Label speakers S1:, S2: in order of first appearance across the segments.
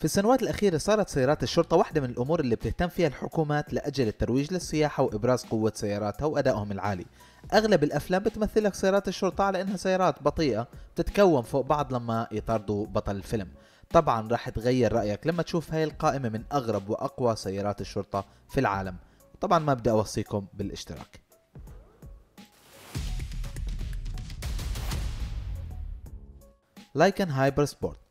S1: في السنوات الأخيرة صارت سيارات الشرطة واحدة من الأمور اللي بتهتم فيها الحكومات لأجل الترويج للسياحة وإبراز قوة سياراتها وأدائهم العالي أغلب الأفلام بتمثلك سيارات الشرطة على إنها سيارات بطيئة تتكون فوق بعض لما يطاردوا بطل الفيلم طبعا راح تغير رأيك لما تشوف هاي القائمة من أغرب وأقوى سيارات الشرطة في العالم طبعا ما بدي أوصيكم بالاشتراك لايكن هايبر سبورت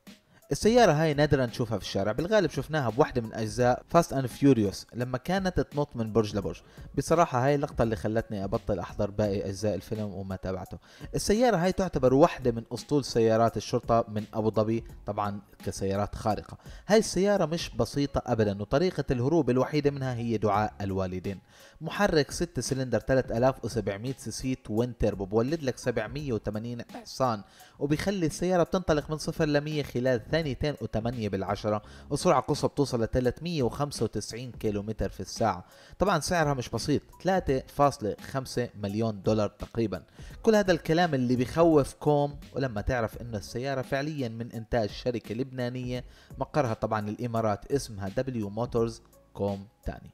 S1: السيارة هاي نادرا نشوفها في الشارع بالغالب شفناها بوحدة من أجزاء فاست أند فيوريوس لما كانت تنط من برج لبرج بصراحة هاي اللقطة اللي خلتني أبطل أحضر باقي أجزاء الفيلم وما تابعته السيارة هاي تعتبر واحدة من أسطول سيارات الشرطة من أبو ظبي طبعا كسيارات خارقة هاي السيارة مش بسيطة أبدا وطريقة الهروب الوحيدة منها هي دعاء الوالدين محرك 6 سلندر 3700 سي سي توين تيربو بولد لك 780 حصان وبيخلي السيارة بتنطلق من صفر ل 100 خلال ثانية 208 بالعشرة وسرعة قصوى بتوصل ل 395 كيلومتر في الساعة طبعا سعرها مش بسيط 3.5 مليون دولار تقريبا كل هذا الكلام اللي بخوف كوم ولما تعرف انه السيارة فعليا من انتاج شركة لبنانية مقرها طبعا الامارات اسمها دبليو موتورز كوم تاني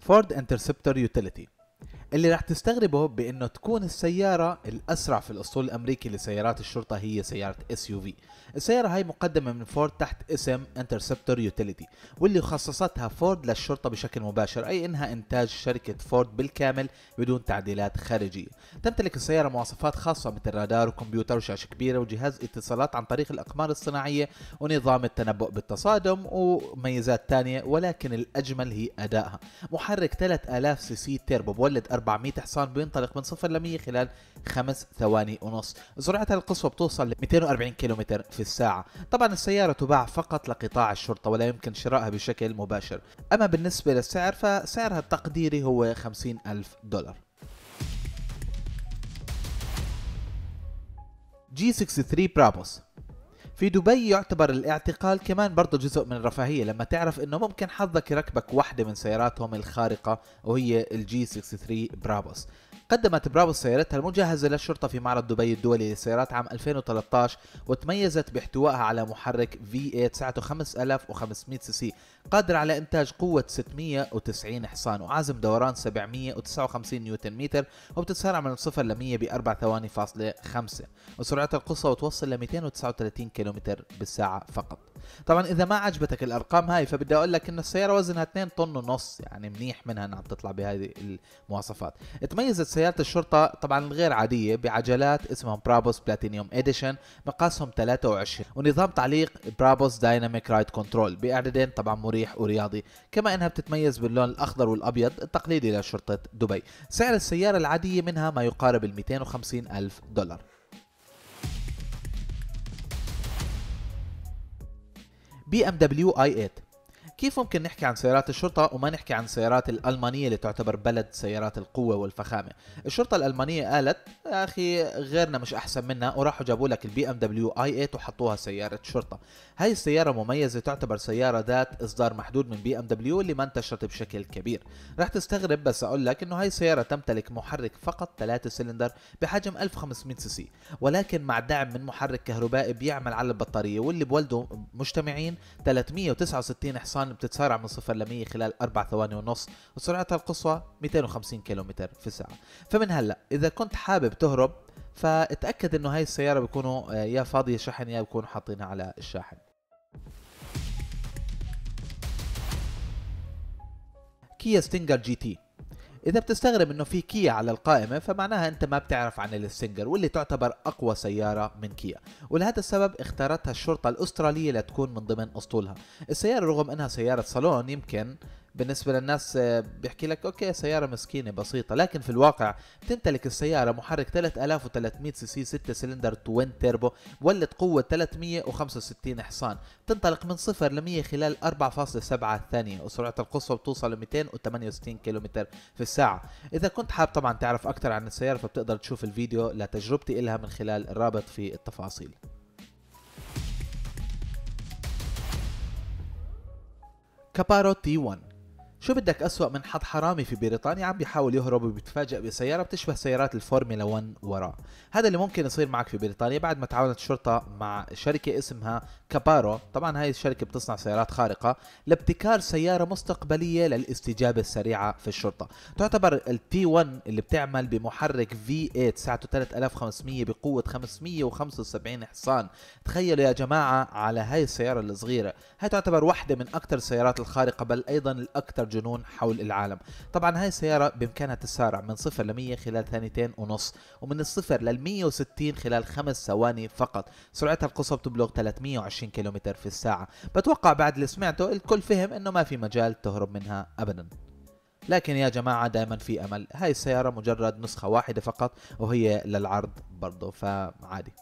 S1: فورد انترسبتور يوتيليتي اللي رح تستغربه بانه تكون السياره الاسرع في الاسطول الامريكي لسيارات الشرطه هي سياره اس يو في السياره هاي مقدمه من فورد تحت اسم انترسبتور يوتيليتي واللي خصصتها فورد للشرطه بشكل مباشر اي انها انتاج شركه فورد بالكامل بدون تعديلات خارجيه تمتلك السياره مواصفات خاصه مثل رادار وكمبيوتر وشاشه كبيره وجهاز اتصالات عن طريق الاقمار الصناعيه ونظام التنبؤ بالتصادم وميزات ثانيه ولكن الاجمل هي ادائها محرك 3000 سي سي تيربو بولد 400 حصان بينطلق من صفر ل 100 خلال خمس ثواني ونص سرعتها القصوى بتوصل ل 240 كيلومتر في الساعة طبعا السيارة تباع فقط لقطاع الشرطة ولا يمكن شرائها بشكل مباشر أما بالنسبة للسعر فسعرها التقديري هو 50 ألف دولار G63 برابوس في دبي يعتبر الاعتقال كمان برضه جزء من الرفاهية لما تعرف انه ممكن حظك يركبك واحدة من سياراتهم الخارقة وهي الجي 63 برابوس قدمت برافو سيارتها المجهزة للشرطة في معرض دبي الدولي للسيارات عام 2013 وتميزت باحتوائها على محرك V8 سعته 5500 سي سي قادر على إنتاج قوة 690 حصان وعزم دوران 759 نيوتن متر وبتتسارع من الصفر ل 100 ب 4 ثواني فاصلة 5 وسرعتها القصوى توصل ل 239 كم بالساعة فقط طبعا اذا ما عجبتك الارقام هاي فبدي اقول لك انه السياره وزنها 2 طن ونص يعني منيح منها انها بتطلع بهذه المواصفات تميزت سياره الشرطه طبعا الغير عاديه بعجلات اسمها برابوس بلاتينيوم اديشن مقاسهم 23 ونظام تعليق برابوس دايناميك رايد كنترول باعدادين طبعا مريح ورياضي كما انها بتتميز باللون الاخضر والابيض التقليدي لشرطه دبي سعر السياره العاديه منها ما يقارب ال 250 الف دولار BMW i8 كيف ممكن نحكي عن سيارات الشرطة وما نحكي عن سيارات الألمانية اللي تعتبر بلد سيارات القوة والفخامة الشرطة الألمانية قالت يا أخي غيرنا مش أحسن منا وراحوا جابوا لك البي ام دبليو اي 8 وحطوها سيارة شرطة هاي السيارة مميزة تعتبر سيارة ذات إصدار محدود من بي ام دبليو اللي ما انتشرت بشكل كبير رح تستغرب بس أقول لك إنه هاي السيارة تمتلك محرك فقط 3 سلندر بحجم 1500 سي سي ولكن مع دعم من محرك كهربائي بيعمل على البطارية واللي بولده مجتمعين 369 حصان الآن بتتسارع من صفر ل 100 خلال 4 ثواني ونص وسرعتها القصوى 250 كيلومتر في الساعة فمن هلأ إذا كنت حابب تهرب فاتأكد إنه هاي السيارة بيكونوا آه، يا فاضية شحن يا بيكونوا حاطينها على الشاحن كيا ستينجر جي تي اذا بتستغرب انه في كيا على القائمه فمعناها انت ما بتعرف عن الستنجر واللي تعتبر اقوى سياره من كيا ولهذا السبب اختارتها الشرطه الاستراليه لتكون من ضمن اسطولها السياره رغم انها سياره صالون يمكن بالنسبه للناس آه، بيحكي لك اوكي سياره مسكينه بسيطه لكن في الواقع تمتلك السياره محرك 3300 سي سي 6 سلندر توين تيربو مولد قوه 365 حصان تنطلق من 0 ل 100 خلال 4.7 ثانيه وسرعه القصوى بتوصل ل 268 كيلومتر في الساعه اذا كنت حاب طبعا تعرف اكثر عن السياره فبتقدر تشوف الفيديو لتجربتي إلها من خلال الرابط في التفاصيل كابارو تي 1 شو بدك أسوأ من حد حرامي في بريطانيا عم بيحاول يهرب وبيتفاجئ بسيارة بتشبه سيارات الفورميلا 1 وراه هذا اللي ممكن يصير معك في بريطانيا بعد ما تعاونت الشرطة مع شركة اسمها كابارو طبعا هاي الشركة بتصنع سيارات خارقة لابتكار سيارة مستقبلية للاستجابة السريعة في الشرطة تعتبر التي 1 اللي بتعمل بمحرك V8 سعته 3500 بقوة 575 حصان تخيلوا يا جماعة على هاي السيارة الصغيرة هاي تعتبر واحدة من أكثر السيارات الخارقة بل أيضا الأكثر جنون حول العالم طبعا هاي السيارة بإمكانها تسارع من صفر ل 100 خلال ثانيتين ونص ومن الصفر لل 160 خلال خمس ثواني فقط سرعتها القصوى بتبلغ 320 كيلومتر في الساعة بتوقع بعد اللي سمعته الكل فهم انه ما في مجال تهرب منها ابدا لكن يا جماعة دائما في أمل هاي السيارة مجرد نسخة واحدة فقط وهي للعرض برضه فعادي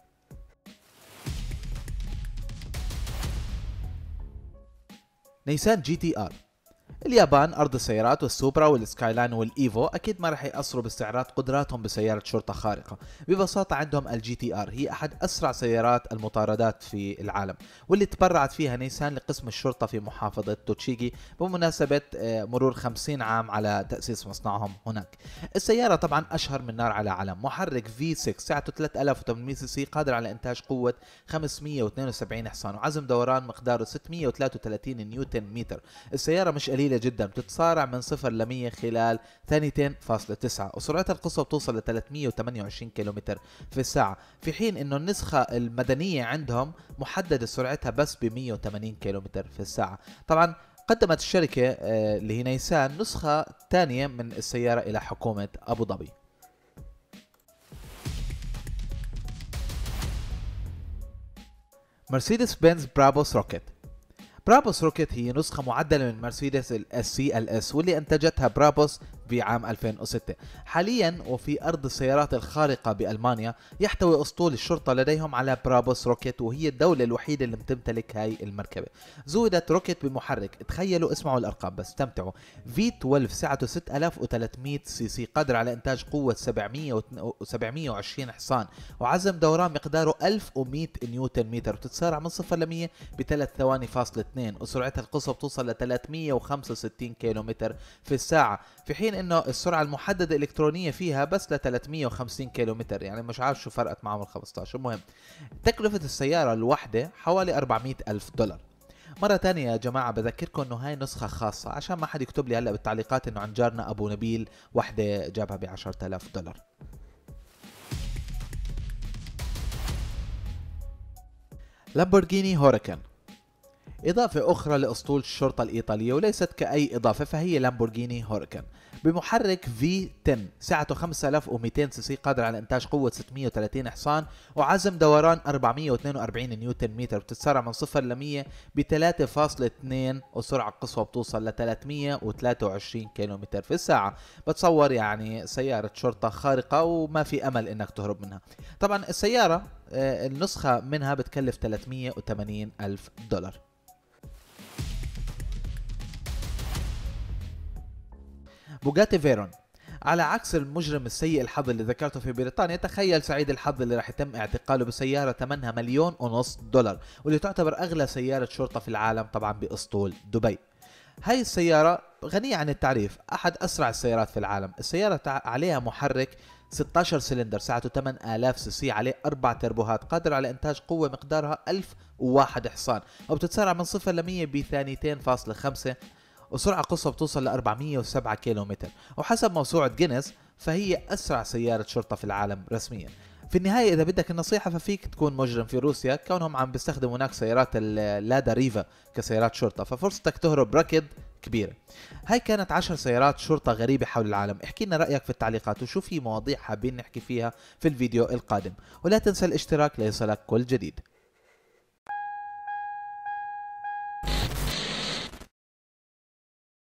S1: نيسان جي تي ار اليابان أرض السيارات والسوبرا والسكاي لاين والإيفو أكيد ما راح يأثروا باستعراض قدراتهم بسيارة شرطة خارقة ببساطة عندهم الجي تي آر هي أحد أسرع سيارات المطاردات في العالم واللي تبرعت فيها نيسان لقسم الشرطة في محافظة توتشيغي بمناسبة آه، مرور 50 عام على تأسيس مصنعهم هناك السيارة طبعا أشهر من نار على علم محرك في 6 سعته 3800 سي سي قادر على إنتاج قوة 572 حصان وعزم دوران مقداره 633 نيوتن متر السيارة مش قليلة جدا بتتصارع من صفر ل 100 خلال ثانيتين فاصلة تسعة وسرعتها القصوى بتوصل ل 328 كيلومتر في الساعة في حين انه النسخة المدنية عندهم محددة سرعتها بس ب 180 كيلومتر في الساعة طبعا قدمت الشركة اللي آه، هي نيسان نسخة ثانية من السيارة إلى حكومة أبو ظبي مرسيدس بنز برابوس روكيت برابوس روكيت هي نسخة معدلة من مرسيدس الاس سي الاس واللي انتجتها برابوس في عام 2006 حاليا وفي أرض السيارات الخارقة بألمانيا يحتوي أسطول الشرطة لديهم على برابوس روكيت وهي الدولة الوحيدة اللي بتمتلك هاي المركبة زودت روكيت بمحرك تخيلوا اسمعوا الأرقام بس استمتعوا V12 سعته 6300 سي سي قادر على إنتاج قوة 700 720 حصان وعزم دوران مقداره 1100 نيوتن متر وتتسارع من 0 ل 100 بثلاث ثواني فاصل 2 وسرعتها القصوى بتوصل ل 365 كيلومتر في الساعة في حين انه السرعه المحدده الالكترونيه فيها بس ل 350 كيلومتر يعني مش عارف شو فرقت معهم ال 15 المهم تكلفه السياره الواحده حوالي 400 الف دولار مرة تانية يا جماعة بذكركم انه هاي نسخة خاصة عشان ما حد يكتب لي هلا بالتعليقات انه عن جارنا ابو نبيل وحدة جابها ب 10000 دولار لامبورجيني هوريكان إضافة أخرى لأسطول الشرطة الإيطالية وليست كأي إضافة فهي لامبورغيني هوركن بمحرك V10 سعته 5200 سي سي قادر على إنتاج قوة 630 حصان وعزم دوران 442 نيوتن متر بتتسارع من 0 ل 100 ب 3.2 وسرعة قصوى بتوصل ل 323 كيلومتر في الساعة بتصور يعني سيارة شرطة خارقة وما في أمل إنك تهرب منها طبعا السيارة آه، النسخة منها بتكلف 380 ألف دولار بوجاتي فيرون على عكس المجرم السيء الحظ اللي ذكرته في بريطانيا تخيل سعيد الحظ اللي راح يتم اعتقاله بسيارة ثمنها مليون ونص دولار واللي تعتبر أغلى سيارة شرطة في العالم طبعا بأسطول دبي هاي السيارة غنية عن التعريف أحد أسرع السيارات في العالم السيارة عليها محرك 16 سلندر سعته 8000 سي سي عليه أربع تربوهات قادر على إنتاج قوة مقدارها 1001 حصان وبتتسارع من صفر ل 100 فاصلة خمسة وسرعة قصوى بتوصل ل 407 كيلومتر وحسب موسوعة جينيس فهي أسرع سيارة شرطة في العالم رسميا في النهاية إذا بدك النصيحة ففيك تكون مجرم في روسيا كونهم عم بيستخدموا هناك سيارات اللادا ريفا كسيارات شرطة ففرصتك تهرب ركض كبيرة هاي كانت عشر سيارات شرطة غريبة حول العالم احكي لنا رأيك في التعليقات وشو في مواضيع حابين نحكي فيها في الفيديو القادم ولا تنسى الاشتراك ليصلك كل جديد